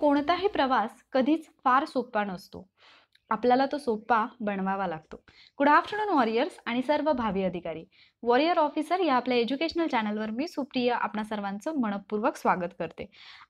कोणताही प्रवास कधीच फार सोपा नसतो आपल्याला तो सोपा बनवावा लागतो गुड आफ्टरनून वॉरियर्स आणि सर्व भावी अधिकारी वॉरियर ऑफिसर या आपल्या एज्युकेशनल चॅनलवर मी सुप्रिया आपणा सर्वांचं मनपूर्वक स्वागत करते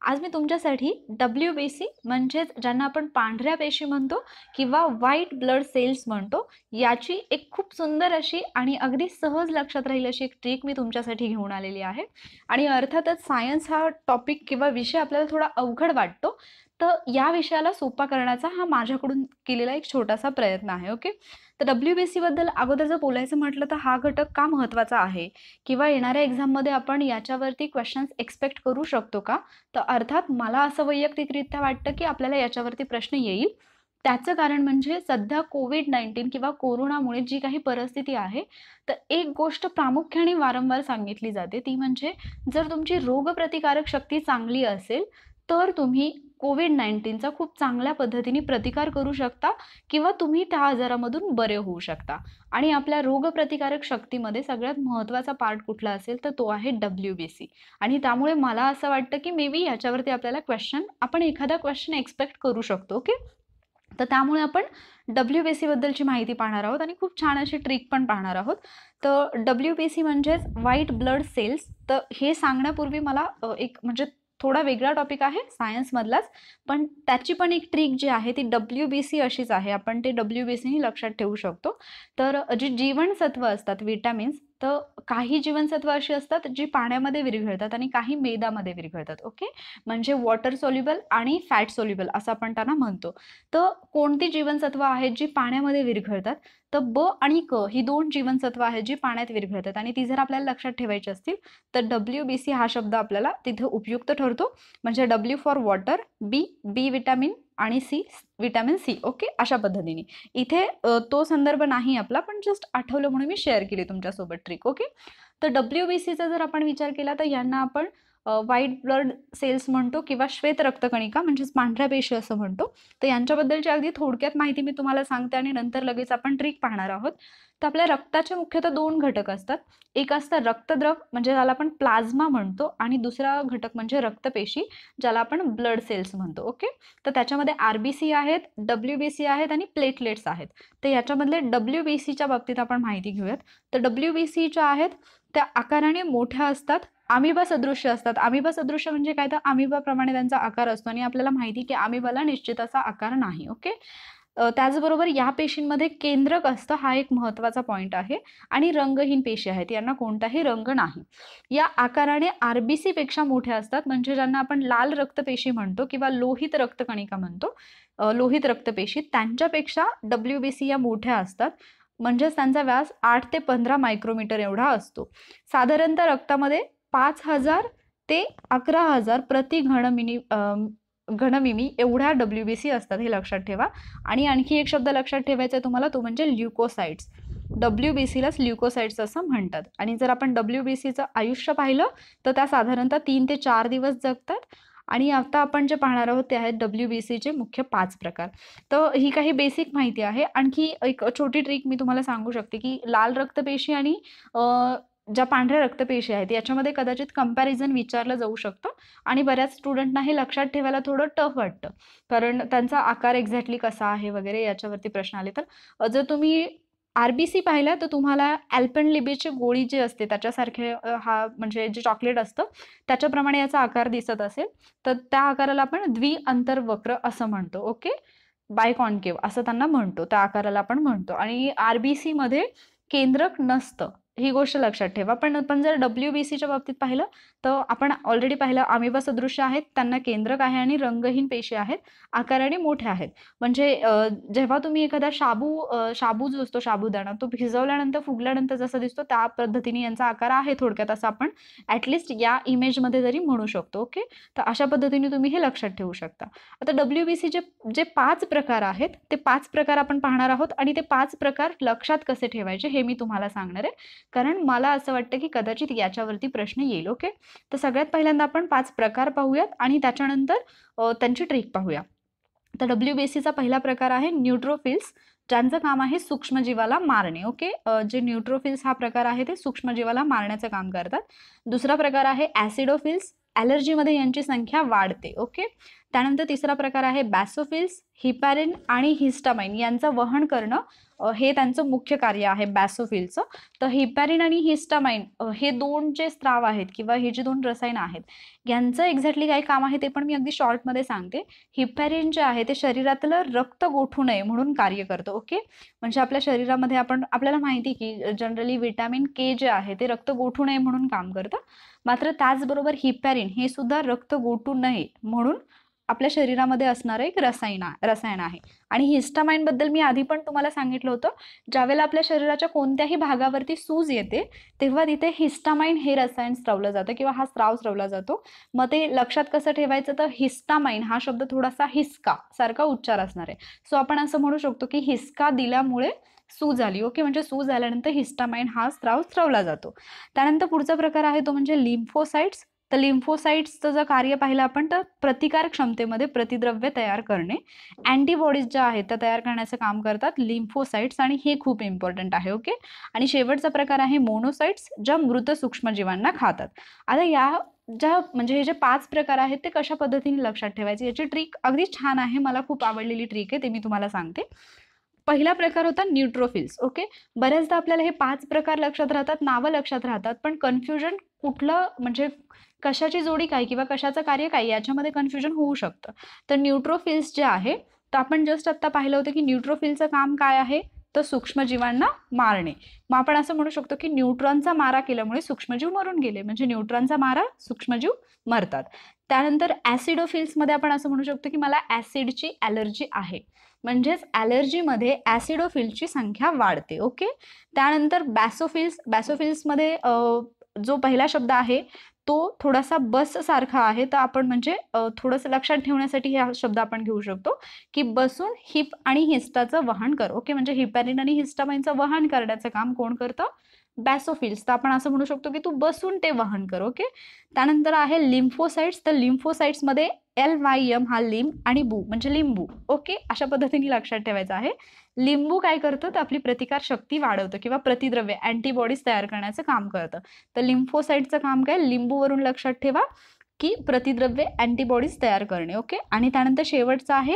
आज मी तुमच्यासाठी डब्ल्यू बी सी म्हणजेच ज्यांना आपण पांढऱ्या पेशी म्हणतो किंवा व्हाईट ब्लड सेल्स म्हणतो याची एक खूप सुंदर अशी आणि अगदी सहज लक्षात राहील अशी एक ट्रिक मी तुमच्यासाठी घेऊन आलेली आहे आणि अर्थातच सायन्स हा टॉपिक किंवा विषय आपल्याला थोडा अवघड वाटतो तर या विषयाला सोपा करण्याचा हा माझ्याकडून केलेला एक छोटासा प्रयत्न आहे ओके तर डब्ल्यू बी सीबद्दल अगोदर जर बोलायचं म्हटलं तर हा घटक का महत्त्वाचा आहे किंवा येणाऱ्या एक्झाममध्ये आपण याच्यावरती क्वेश्चन्स एक्सपेक्ट करू शकतो का तर अर्थात मला असं वैयक्तिकरित्या वाटतं की आपल्याला याच्यावरती प्रश्न येईल त्याचं कारण म्हणजे सध्या कोविड नाईन्टीन किंवा कोरोनामुळे जी काही परिस्थिती आहे तर एक गोष्ट प्रामुख्याने वारंवार सांगितली जाते ती म्हणजे जर तुमची रोगप्रतिकारक शक्ती चांगली असेल तर तुम्ही कोविड नाईन्टीनचा खूप चांगल्या पद्धतीने प्रतिकार करू शकता किंवा तुम्ही त्या आजारामधून बरे होऊ शकता आणि आपल्या रोगप्रतिकारक शक्तीमध्ये सगळ्यात महत्त्वाचा पार्ट कुठला असेल तर तो आहे डब्ल्यू बी सी आणि त्यामुळे मला असं वाटतं की मे बी याच्यावरती आपल्याला क्वेश्चन आपण एखादा क्वेश्चन एक्सपेक्ट करू शकतो ओके तर त्यामुळे आपण डब्ल्यू बी सीबद्दलची माहिती पाहणार आहोत आणि खूप छान अशी ट्रिक पण पाहणार आहोत तर डब्ल्यू बी सी म्हणजेच व्हाईट ब्लड सेल्स तर हे सांगण्यापूर्वी मला एक म्हणजे थोडा वेगळा टॉपिक आहे सायन्समधलाच पण त्याची पण एक ट्रिक जी आहे ती डब्ल्यू बी सी अशीच आहे आपण ते डब्ल्यू बी सीही लक्षात ठेवू शकतो तर जे जीवनसत्व असतात विटॅमिन्स तर काही जीवनसत्व अशी असतात जी पाण्यामध्ये विरघळतात आणि काही मेदामध्ये विरघळतात ओके म्हणजे वॉटर सोल्युबल आणि फॅट सोल्युबल असं आपण त्यांना म्हणतो तर कोणती जीवनसत्व आहेत जी पाण्यामध्ये विरघळतात तर ब आणि क ही दोन जीवनसत्व आहेत जी पाण्यात विरघळतात आणि ती जर आपल्याला लक्षात ठेवायची असतील तर डब्ल्यू बी सी हा शब्द आपल्याला तिथे उपयुक्त ठरतो म्हणजे W for water B B vitamin आणि सी विटॅमिन सी ओके अशा पद्धतीने इथे तो संदर्भ नाही आपला पण जस्ट आठवलं म्हणून मी शेअर केली तुमच्यासोबत ट्रिक ओके तर डब्ल्यू बी सीचा जर आपण विचार केला तर यांना आपण व्हाईट ब्लड सेल्स म्हणतो किंवा श्वेत रक्तकणिका म्हणजेच पांढऱ्या पेशी असं म्हणतो तर यांच्याबद्दलची अगदी थोडक्यात माहिती मी तुम्हाला सांगते आणि नंतर लगेच आपण ट्रिक पाहणार आहोत तर आपल्या रक्ताचे मुख्यतः दोन घटक असतात एक असतं रक्तद्रव म्हणजे ज्याला आपण प्लाझ्मा म्हणतो आणि दुसरा घटक म्हणजे रक्तपेशी ज्याला आपण ब्लड सेल्स म्हणतो ओके तर त्याच्यामध्ये आर बी सी आहेत डब्ल्यू बी सी आहेत आणि प्लेटलेट्स आहेत तर याच्यामधले डब्ल्यू बी सीच्या बाबतीत आपण माहिती घेऊयात तर डब्ल्यू बी सीच्या आहेत त्या आकाराने मोठ्या असतात आमिबा सदृश्य असतात आमिबा सदृश्य म्हणजे काय तर प्रमाणे त्यांचा आकार असतो आणि आपल्याला माहिती की आमिबाला निश्चित असा आकार नाही ओके त्याचबरोबर या पेशींमध्ये केंद्रक असतं हा एक महत्त्वाचा पॉईंट आहे आणि रंगहीन पेशी आहेत यांना कोणताही रंग नाही या आकाराने आर बी पेक्षा मोठ्या असतात म्हणजे ज्यांना आपण लाल रक्तपेशी म्हणतो किंवा लोहित रक्तकणिका म्हणतो लोहित रक्तपेशी त्यांच्यापेक्षा डब्ल्यू बी सी या मोठ्या असतात म्हणजेच त्यांचा व्यास आठ ते पंधरा मायक्रोमीटर एवढा असतो साधारणतः रक्तामध्ये पाच हजार ते अकरा हजार प्रति घनमिनी घनमिमी एवढ्या डब्ल्यू बी सी असतात हे लक्षात ठेवा आणि आणखी एक शब्द लक्षात ठेवायचा आहे तुम्हाला तो म्हणजे ल्युकोसाइट्स डब्ल्यू बी सीलाच ल्युकोसाइट्स असं म्हणतात आणि जर आपण डब्ल्यू बी सीचं आयुष्य पाहिलं तर त्या साधारणतः तीन ते चार दिवस जगतात आणि आता आपण जे पाहणार आहोत ते आहेत डब्ल्यू बी सीचे मुख्य पाच प्रकार तर ही काही बेसिक माहिती आहे आणखी एक छोटी ट्रिक मी तुम्हाला सांगू शकते की लाल रक्तपेशी आणि ज्या पांढऱ्या रक्तपेशी आहेत याच्यामध्ये कदाचित कम्पॅरिझन विचारलं जाऊ शकतं आणि बऱ्याच स्टुडंटना हे लक्षात ठेवायला थोडं टफ वाटतं कारण त्यांचा आकार एक्झॅक्टली कसा आहे वगैरे याच्यावरती प्रश्न आले तर जर तुम्ही आर बी सी पाहिला तर तुम्हाला ॲल्पन लिबेची गोळी जी असते त्याच्यासारखे हा म्हणजे जे चॉकलेट असतं त्याच्याप्रमाणे याचा आकार दिसत असेल तर त्या आकाराला आपण वक्र असं म्हणतो ओके बाय कॉनकेव असं त्यांना म्हणतो त्या आकाराला आपण म्हणतो आणि आर बी सीमध्ये केंद्रक नसतं ही गोष्ट लक्षात ठेवा पण पण जर डब्ल्यू बी सीच्या बाबतीत पाहिलं तर आपण ऑलरेडी पाहिलं आमिबा सदृश्य आहेत त्यांना केंद्रक आहे आणि रंगहीन पेशी आहेत आकाराने मोठे आहेत म्हणजे जेव्हा तुम्ही एखादा शाबू शाबू जो असतो शाबूदाणा तो भिजवल्यानंतर फुगल्यानंतर जसा दिसतो त्या पद्धतीने यांचा आकार आहे थोडक्यात असं आपण ॲटलिस्ट या इमेजमध्ये जरी म्हणू शकतो ओके तर अशा पद्धतीने तुम्ही हे लक्षात ठेवू शकता आता डब्ल्यू बी सीचे जे पाच प्रकार आहेत ते पाच प्रकार आपण पाहणार आहोत आणि ते पाच प्रकार लक्षात कसे ठेवायचे हे मी तुम्हाला सांगणार आहे कारण मला असं वाटतं की कदाचित याच्यावरती प्रश्न येईल ओके तर सगळ्यात पहिल्यांदा आपण पाच प्रकार पाहूयात आणि त्याच्यानंतर त्यांची ट्रिक पाहूया तर डब्ल्यू बी सीचा पहिला प्रकार आहे न्यूट्रोफिल्स ज्यांचं काम आहे सूक्ष्मजीवाला मारणे ओके जे न्यूट्रोफिल्स हा प्रकार आहे ते सूक्ष्मजीवाला मारण्याचं काम करतात दुसरा प्रकार आहे ॲसिडोफिल्स ॲलर्जीमध्ये यांची संख्या वाढते ओके त्यानंतर तिसरा प्रकार आहे बॅसोफिल्स हिपॅरिन आणि हिस्टामाइन यांचं वहन करणं हे त्यांचं मुख्य कार्य आहे बॅसोफिलचं तर हिपॅरिन आणि हिस्टामाइन हे दोन जे स्त्राव आहेत किंवा हे जे दोन रसायन आहेत यांचं एक्झॅक्टली काय काम आहे ते पण मी अगदी शॉर्टमध्ये सांगते हिपॅरिन जे आहे ते शरीरातलं रक्त गोठू नये म्हणून कार्य करतं ओके म्हणजे आपल्या शरीरामध्ये आपण आपल्याला माहिती की जनरली विटॅमिन के जे आहे ते रक्त गोठू नये म्हणून काम करतं मात्र त्याचबरोबर हिपॅरिन हे सुद्धा रक्त गोठू नये म्हणून आपल्या शरीरामध्ये असणारं एक रसायन रसायन आहे आणि हिस्टामाइन बद्दल मी आधी पण तुम्हाला सांगितलं होतं ज्यावेळेला आपल्या शरीराच्या कोणत्याही भागावरती सूज येते तेव्हा तिथे हिस्टामाइन हे रसायन स्त्रवलं जातं किंवा हा स्त्राव स्रवला जातो मग ते लक्षात कसं ठेवायचं तर हिस्टामाइन हा शब्द थोडासा हिसका सारखा उच्चार असणार आहे सो आपण असं म्हणू शकतो की हिसका दिल्यामुळे सूज आली ओके म्हणजे सूज आल्यानंतर हिस्टामाइन हा स्त्राव स्रवला जातो त्यानंतर पुढचा प्रकार आहे तो म्हणजे लिम्फोसाइट्स तर लिम्फोसाईट्सचं जर कार्य पाहिलं आपण तर प्रतिकार क्षमतेमध्ये प्रतिद्रव्य तयार करणे अँटीबॉडीज ज्या आहेत त्या तयार करण्याचं काम करतात लिम्फोसाईट्स आणि हे खूप इम्पॉर्टंट आहे ओके आणि शेवटचा प्रकार आहे मोनोसाईट्स ज्या मृत सूक्ष्मजीवांना खातात आता या ज्या म्हणजे हे जे पाच प्रकार आहेत ते कशा पद्धतीने लक्षात ठेवायचे याची ट्रिक अगदी छान आहे मला खूप आवडलेली ट्रिक आहे ते मी तुम्हाला सांगते पहिला प्रकार होता न्यूट्रोफिल्स ओके बऱ्याचदा आपल्याला हे पाच प्रकार लक्षात राहतात नावं लक्षात राहतात पण कन्फ्युजन कुठलं म्हणजे कशाची जोडी काय किंवा कशाचं कार्य काय याच्यामध्ये कन्फ्युजन होऊ शकतं तर न्यूट्रोफिल्स जे आहे तर आपण जस्ट आत्ता पाहिलं होतं की न्यूट्रोफिलचं काम काय आहे तर सूक्ष्मजीवांना मारणे मग आपण असं म्हणू शकतो की न्यूट्रॉनचा मारा केल्यामुळे सूक्ष्मजीव मरून गेले म्हणजे न्यूट्रॉनचा मारा सूक्ष्मजीव मरतात त्यानंतर ॲसिडोफिल्समध्ये आपण असं म्हणू शकतो की मला ॲसिडची ॲलर्जी आहे म्हणजेच ॲलर्जीमध्ये ॲसिडोफिल्सची संख्या वाढते ओके त्यानंतर बॅसोफिल्स बॅसोफिल्समध्ये जो पहिला शब्द आहे तो थोडासा बस सारखा आहे तर आपण म्हणजे थोडंसं लक्षात ठेवण्यासाठी हा शब्द आपण घेऊ शकतो की बसून हिप आणि हिस्टाचं वहन कर ओके म्हणजे हिपॅरिन आणि हिस्टामाइनचं वहन करण्याचं काम कोण करतं बॅसोफिल्स तर आपण असं म्हणू शकतो की तू बसून ते वाहन कर ओके त्यानंतर आहे लिम्फोसाइट्स तर लिम्फोसाइट्समध्ये एल वाय एम हा लिंब आणि बू म्हणजे लिंबू ओके अशा पद्धतीने लक्षात ठेवायचं आहे लिंबू काय करतं तर आपली प्रतिकार शक्ती वाढवतं किंवा प्रतिद्रव्य अँटीबॉडीज तयार करण्याचं काम करतं तर लिम्फोसाइटचं काम काय लिंबूवरून लक्षात ठेवा की प्रतिद्रव्य अँटीबॉडीज तयार करणे ओके आणि त्यानंतर शेवटचं आहे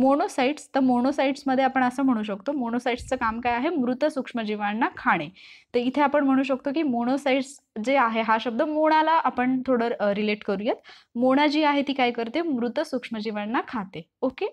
मोनोसाइट्स तर मध्ये आपण असं म्हणू शकतो मोनोसाइट्सचं काम काय आहे मृत सूक्ष्मजीवांना खाणे तर इथे आपण म्हणू शकतो की मोनोसाइट्स जे आहे हा शब्द मोणाला आपण थोडं रिलेट करूयात मोणा जी आहे ती काय करते मृत सूक्ष्मजीवांना खाते ओके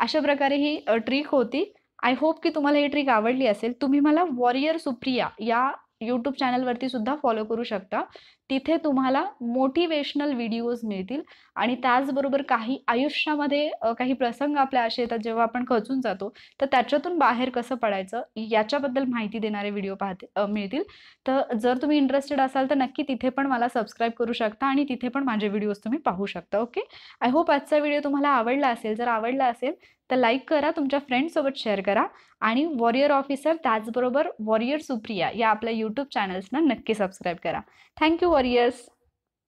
अशा प्रकारे ही ट्रिक होती आय होप की तुम्हाला ही ट्रिक आवडली असेल तुम्ही मला वॉरियर सुप्रिया या यूट्यूब चॅनलवरती सुद्धा फॉलो करू शकता तिथे तुम्हाला मोटिवेशनल व्हिडिओज मिळतील आणि त्याचबरोबर काही आयुष्यामध्ये काही प्रसंग आपल्या असे येतात जेव्हा आपण खचून जातो तर त्याच्यातून बाहेर कसं पडायचं याच्याबद्दल माहिती देणारे व्हिडिओ पाहते मिळतील तर जर तुम्ही इंटरेस्टेड असाल तर नक्की तिथे पण मला सबस्क्राईब करू शकता आणि तिथे पण माझे व्हिडिओज तुम्ही पाहू शकता ओके आय होप आजचा व्हिडिओ तुम्हाला आवडला असेल जर आवडला असेल तर लाईक करा तुमच्या फ्रेंडसोबत शेअर करा आणि वॉरियर ऑफिसर त्याचबरोबर वॉरियर सुप्रिया या आपल्या यूट्यूब चॅनल्सना नक्की सबस्क्राईब करा थँक्यू warriors